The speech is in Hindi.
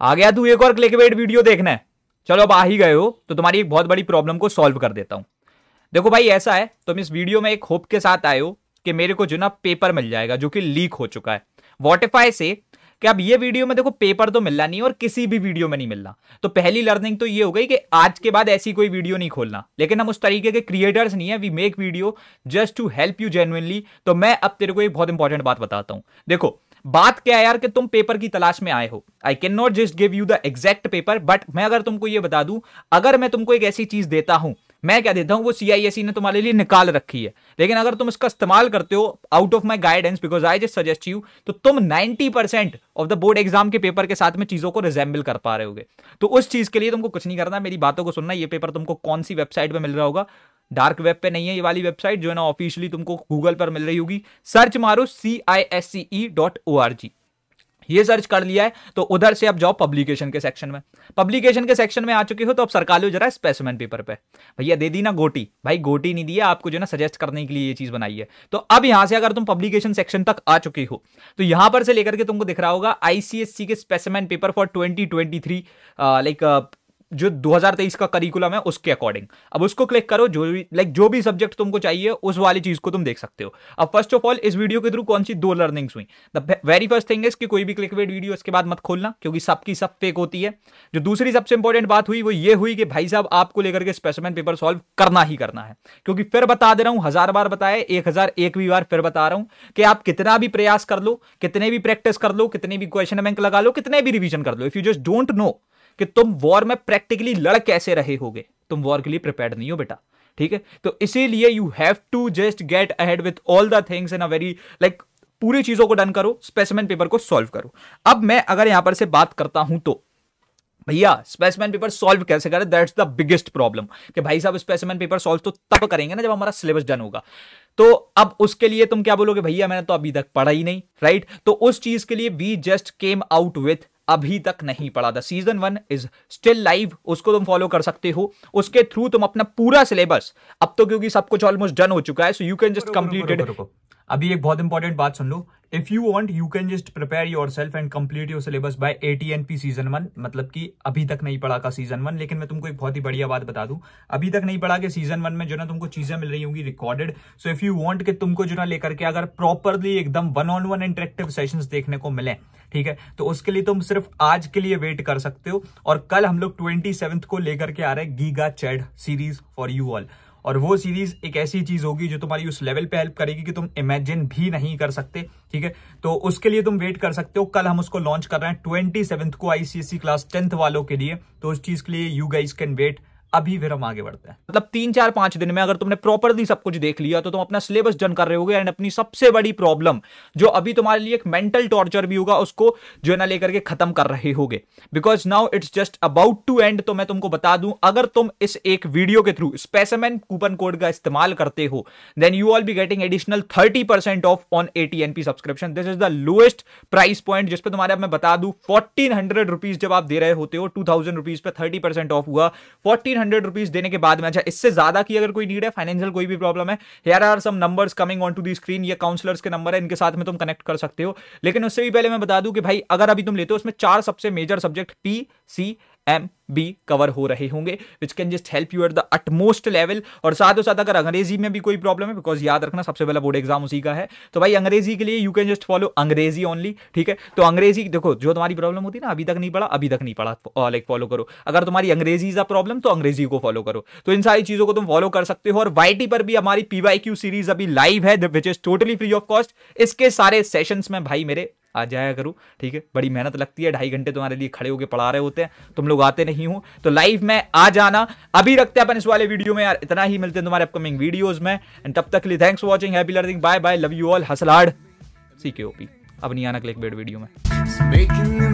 आ गया तू एक और क्लिकबेट वीडियो देखना है चलो अब आ ही गए हो तो तुम्हारी एक बहुत बड़ी प्रॉब्लम को सॉल्व कर देता हूँ देखो भाई ऐसा है तुम इस वीडियो में एक होप के साथ आए हो कि मेरे को जो ना पेपर मिल जाएगा जो कि लीक हो चुका है वॉटिफाई से कि अब ये वीडियो में देखो पेपर तो मिलना नहीं और किसी भी वीडियो में नहीं मिलना तो पहली लर्निंग तो ये हो गई कि आज के बाद ऐसी कोई वीडियो नहीं खोलना लेकिन हम उस तरीके के क्रिएटर्स नहीं है we make video just to help you genuinely तो मैं अब तेरे को एक बहुत इंपॉर्टेंट बात बताता हूँ देखो बात क्या है यार कि तुम पेपर की तलाश में आए हो I can not just give you the exact paper but मैं अगर तुमको ये बता दूं अगर मैं तुमको एक ऐसी चीज देता हूं मैं क्या देता हूँ वो सी e ने तुम्हारे लिए निकाल रखी है लेकिन अगर तुम इसका इस्तेमाल करते हो out of my guidance because I just suggest you तो तुम percent of the board exam के पेपर के साथ में चीज़ों को रिजेंबल कर पा रहे होगे तो उस चीज़ के लिए तुमको कुछ नहीं करना मेरी बातों को सुनना ये पेपर तुमको कौन सी वेबसाइट पर मिल रहा होगा डार्क वेब पे नहीं है ये वाली वेबसाइट जो है ना ऑफिशियली तुमको गूगल पर मिल रही होगी सर्च मारो C I S C E dot O R G ये सर्च कर लिया है तो उधर से आप जाओ पब्लिकेशन के सेक्शन में पब्लिकेशन के सेक्शन में आ चुके हो तो आप सरकार लो जरा स्पेसिमेंट पेपर पे भैया दे दी ना गोटी भाई गोटी नहीं दी है आपको जो ना सजेस्ट करने के लिए ये चीज बनाई है तो अब यहां से अगर तुम पब्लिकेशन सेक्शन तक आ चुके हो तो यहां पर से लेकर के तुमको दिख रहा होगा आईसीएससी के specimen paper for twenty like जो 2023 का करिकुलम है उसके अकॉर्डिंग अब उसको क्लिक करो जो भी लाइक जो भी सब्जेक्ट तुमको चाहिए उस वाली चीज को तुम देख सकते हो अब फर्स्ट ऑफ ऑल इस वीडियो के थ्रू कौन सी दो लर्निंग्स हुई the very first thing is कि कोई भी क्लिक वेट वीडियो इसके बाद मत खोलना क्योंकि सबकी सब फेक होती है जो दूसरी सबसे इंपॉर्टेंट बात हुई वो ये हुई कि भाई साहब आपको लेकर के स्पेसमैन पेपर सॉल्व करना ही करना है क्योंकि फिर बता दे रहा हूं हजार बार बताए एक हजार एक भी बार फिर बता रहा हूं कि आप कितना भी प्रयास कर लो कितने भी प्रैक्टिस कर लो कितने भी क्वेश्चन बैंक लगा लो कितने भी रिविजन कर लो if you just don't know कि तुम वॉर में प्रैक्टिकली लड़ कैसे रहे होगे तुम वॉर के लिए प्रिपेयर नहीं हो बेटा ठीक है तो इसीलिए you have to just get ahead with all the things in a very like पूरी चीजों को डन करो स्पेसिमेंट पेपर को सॉल्व करो अब मैं अगर यहां पर से बात करता हूं तो भैया स्पेसिमेंट पेपर सॉल्व कैसे करें दैट्स द बिगेस्ट प्रॉब्लम कि भाई साहब स्पेसिमेंट पेपर सॉल्व तो तब करेंगे ना जब हमारा सिलेबस डन होगा तो अब उसके लिए तुम क्या बोलोगे भैया मैंने तो अभी तक पढ़ा ही नहीं राइट तो उस चीज के लिए we just came out with अभी तक नहीं पढ़ा था season one is still live उसको तुम फॉलो कर सकते हो उसके थ्रू तुम अपना पूरा सिलेबस अब तो क्योंकि सब कुछ ऑलमोस्ट डन हो चुका है so you can just completed अभी एक बहुत इंपॉर्टेंट बात सुन लो if you want you can just prepare yourself and complete your syllabus by P season one मतलब कि अभी तक नहीं पढ़ा का सीजन वन लेकिन मैं तुमको एक बहुत ही बढ़िया बात बता दूं अभी तक नहीं पढ़ा के सीजन वन में जो ना तुमको चीजें मिल रही होंगी recorded so if you want कि तुमको जो ना लेकर के अगर प्रॉपरली एकदम one on one interactive session देखने को मिले ठीक है तो उसके लिए तुम सिर्फ आज के लिए वेट कर सकते हो और कल हम लोग ट्वेंटी को लेकर के आ रहे हैं giga chad series for you all और वो सीरीज एक ऐसी चीज होगी जो तुम्हारी उस लेवल पे हेल्प करेगी कि तुम इमेजिन भी नहीं कर सकते ठीक है तो उसके लिए तुम वेट कर सकते हो कल हम उसको लॉन्च कर रहे हैं ट्वेंटी को आईसीएससी क्लास टेंथ वालों के लिए तो उस चीज के लिए यू गाइज कैन वेट अभी फिर हम आगे बढ़ते हैं मतलब तीन चार पांच दिन में अगर तुमने प्रॉपरली सब कुछ देख लिया तो तुम अपना सिलेबस डन कर रहे होगे एंड अपनी सबसे बड़ी प्रॉब्लम जो अभी तुम्हारे लिए एक मेंटल टॉर्चर भी होगा उसको जो है ना लेकर के खत्म कर रहे होगे because now it's just about to end तो मैं तुमको बता दूं अगर तुम इस एक वीडियो के थ्रू स्पेसमैन कूपन कोड का इस्तेमाल करते हो then you all be getting additional thirty percent off on a ATNP subscription this is the lowest price point जिसपे तुम्हारे अब मैं बता दू फोर्टीन हंड्रेड रुपीज जब आप दे रहे होते हो टू थाउजेंड रुपीज पर थर्टी परसेंट ऑफ हुआ फोर्टीन हंड्रेड रुपीज देने के बाद में अच्छा इससे ज्यादा की अगर कोई नीड है फाइनेंशियल कोई भी प्रॉब्लम है here are some numbers coming on to the screen ये काउंसलर्स के नंबर है इनके साथ में तुम कनेक्ट कर सकते हो लेकिन उससे भी पहले मैं बता दूं कि भाई अगर अभी तुम लेते हो उसमें चार सबसे major subject P C M B cover हो रहे होंगे which can just help you at the utmost level और साथ ही साथ अगर अंग्रेजी में भी कोई प्रॉब्लम है बिकॉज याद रखना सबसे पहला बोर्ड एग्जाम उसी का है तो भाई अंग्रेजी के लिए यू कैन जस्ट फॉलो अंग्रेजी ओनली ठीक है तो अंग्रेजी देखो जो तुम्हारी प्रॉब्लम होती है ना अभी तक नहीं पढ़ा अभी तक नहीं पढ़ा लाइक फॉलो करो अगर तुम्हारी अंग्रेजी इज अ प्रॉब्लम तो अंग्रेजी को फॉलो करो तो इन सारी चीज़ों को तुम फॉलो कर सकते हो और वाई पर भी हमारी क्यू सीरीज अभी लाइव है which is totally free of cost इसके सारे सेशन में भाई मेरे आ जाया करो ठीक है बड़ी मेहनत लगती है ढाई घंटे तुम्हारे लिए खड़े होकर पढ़ा रहे होते हैं तुम लोग आते नहीं हो तो लाइव में आ जाना अभी रखते हैं अपन इस वाले वीडियो में यार इतना ही मिलते हैं तुम्हारे अपकमिंग वीडियोज में एंड तब तक लिए thanks for watching happy learning bye bye love you all हसलाड सी के ओपी अब नहीं आना क्लिक बेड वीडियो में